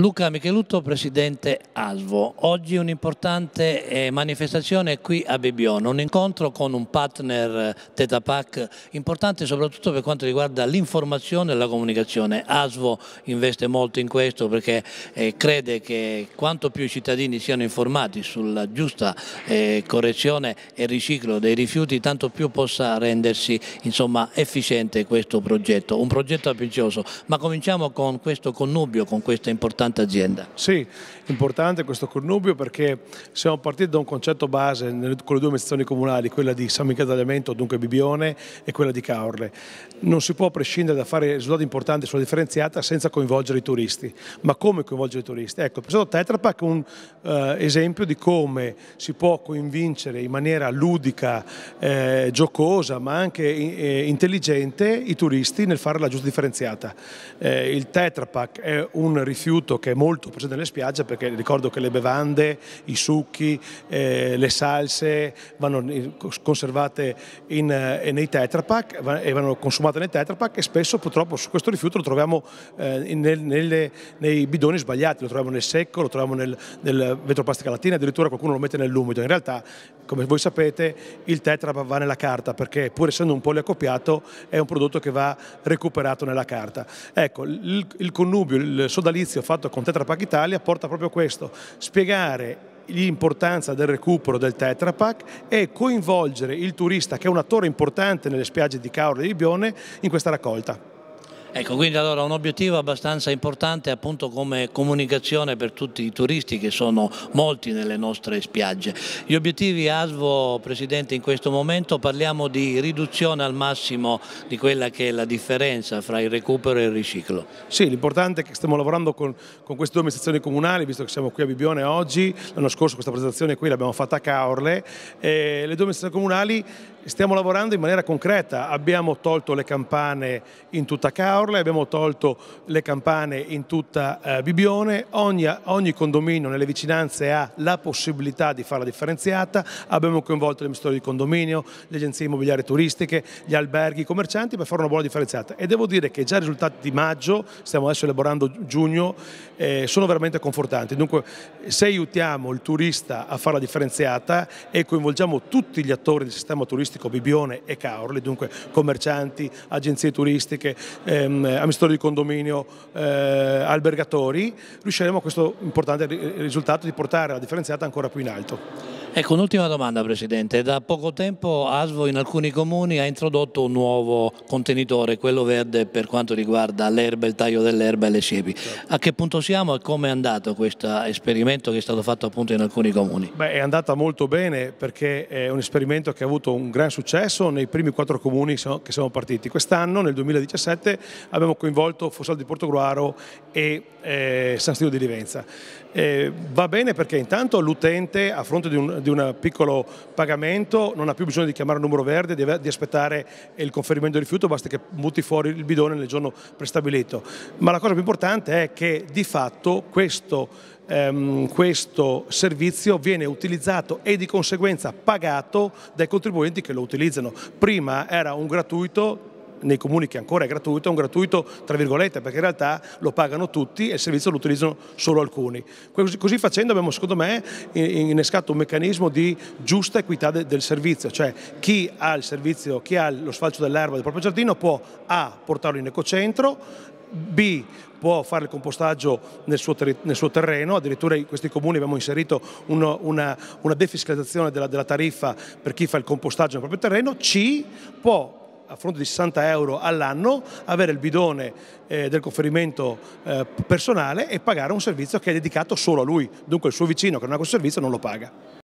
Luca Michelutto, presidente Alvo. Oggi un'importante eh, manifestazione qui a Bibbione, un incontro con un partner eh, Tetapac importante soprattutto per quanto riguarda l'informazione e la comunicazione. Asvo investe molto in questo perché eh, crede che quanto più i cittadini siano informati sulla giusta correzione e riciclo dei rifiuti, tanto più possa rendersi insomma, efficiente questo progetto. Un progetto ambizioso, ma cominciamo con questo connubio, con questa importante un'importante azienda. Sì, importante questo connubio perché siamo partiti da un concetto base con le due amministrazioni comunali, quella di San Michele d'Alemento, dunque Bibione, e quella di Caorle. Non si può prescindere da fare risultati importanti sulla differenziata senza coinvolgere i turisti. Ma come coinvolgere i turisti? Ecco, pensato Tetra Pak è un eh, esempio di come si può convincere in maniera ludica, eh, giocosa, ma anche eh, intelligente i turisti nel fare la giusta differenziata. Eh, il Tetra Pak è un rifiuto prosciutto che è molto presente nelle spiagge perché ricordo che le bevande, i succhi, eh, le salse vanno conservate in, eh, nei tetrapack e vanno consumate nei tetrapack e spesso purtroppo su questo rifiuto lo troviamo eh, nel, nelle, nei bidoni sbagliati, lo troviamo nel secco, lo troviamo nel, nel vetroplastica latina, addirittura qualcuno lo mette nell'umido. In realtà come voi sapete il tetrapack va nella carta perché pur essendo un poliacopiato è un prodotto che va recuperato nella carta. Ecco, il, il connubio, il sodalizio fatto fatto con Tetra Italia porta proprio a questo, spiegare l'importanza del recupero del Tetra e coinvolgere il turista che è un attore importante nelle spiagge di Caorle e di Bione in questa raccolta. Ecco, quindi allora un obiettivo abbastanza importante appunto come comunicazione per tutti i turisti che sono molti nelle nostre spiagge. Gli obiettivi ASVO, Presidente, in questo momento parliamo di riduzione al massimo di quella che è la differenza fra il recupero e il riciclo. Sì, l'importante è che stiamo lavorando con, con queste due amministrazioni comunali, visto che siamo qui a Bibione oggi, l'anno scorso questa presentazione qui l'abbiamo fatta a Caorle, eh, le due amministrazioni comunali Stiamo lavorando in maniera concreta, abbiamo tolto le campane in tutta Caorle, abbiamo tolto le campane in tutta eh, Bibione, ogni, ogni, condominio nelle vicinanze ha la possibilità di fare la differenziata, abbiamo coinvolto le amministratori di condominio, le agenzie immobiliari turistiche, gli alberghi, i commercianti per fare una buona differenziata e devo dire che già i risultati di maggio, stiamo adesso elaborando giugno, eh, sono veramente confortanti, dunque se aiutiamo il turista a fare la differenziata e coinvolgiamo tutti gli attori del sistema turistico turistico Bibione e Caorli, dunque commercianti, agenzie turistiche, ehm, amministratori di condominio, eh, albergatori, riusciremo a questo importante risultato di portare la differenziata ancora più in alto. Ecco, un'ultima domanda Presidente. Da poco tempo ASVO in alcuni comuni ha introdotto un nuovo contenitore, quello verde, per quanto riguarda l'erba, il taglio dell'erba e le siepi. A che punto siamo e come è andato questo esperimento che è stato fatto appunto in alcuni comuni? Beh, è andata molto bene perché è un esperimento che ha avuto un gran successo nei primi quattro comuni che siamo partiti. Quest'anno, nel 2017, abbiamo coinvolto Fossal di Portogruaro e eh, San Stilo di Livenza. Eh, va bene perché intanto l'utente a fronte di un di un piccolo pagamento, non ha più bisogno di chiamare un numero verde, di, di aspettare il conferimento del rifiuto, basta che butti fuori il bidone nel giorno prestabilito. Ma la cosa più importante è che di fatto questo ehm, questo servizio viene utilizzato e di conseguenza pagato dai contribuenti che lo utilizzano. Prima era un gratuito nei comuni che ancora è gratuito, è un gratuito tra virgolette perché in realtà lo pagano tutti e il servizio lo utilizzano solo alcuni. Così, facendo abbiamo secondo me innescato un meccanismo di giusta equità del servizio, cioè chi ha il servizio, chi ha lo sfalcio dell'erba del proprio giardino può A portarlo in ecocentro, B può fare il compostaggio nel suo, nel suo, terreno, addirittura in questi comuni abbiamo inserito uno, una, una, defiscalizzazione della, della tariffa per chi fa il compostaggio nel proprio terreno, C può a fronte di 60 euro all'anno, avere il bidone eh, del conferimento eh, personale e pagare un servizio che è dedicato solo a lui, dunque il suo vicino che non ha quel servizio non lo paga.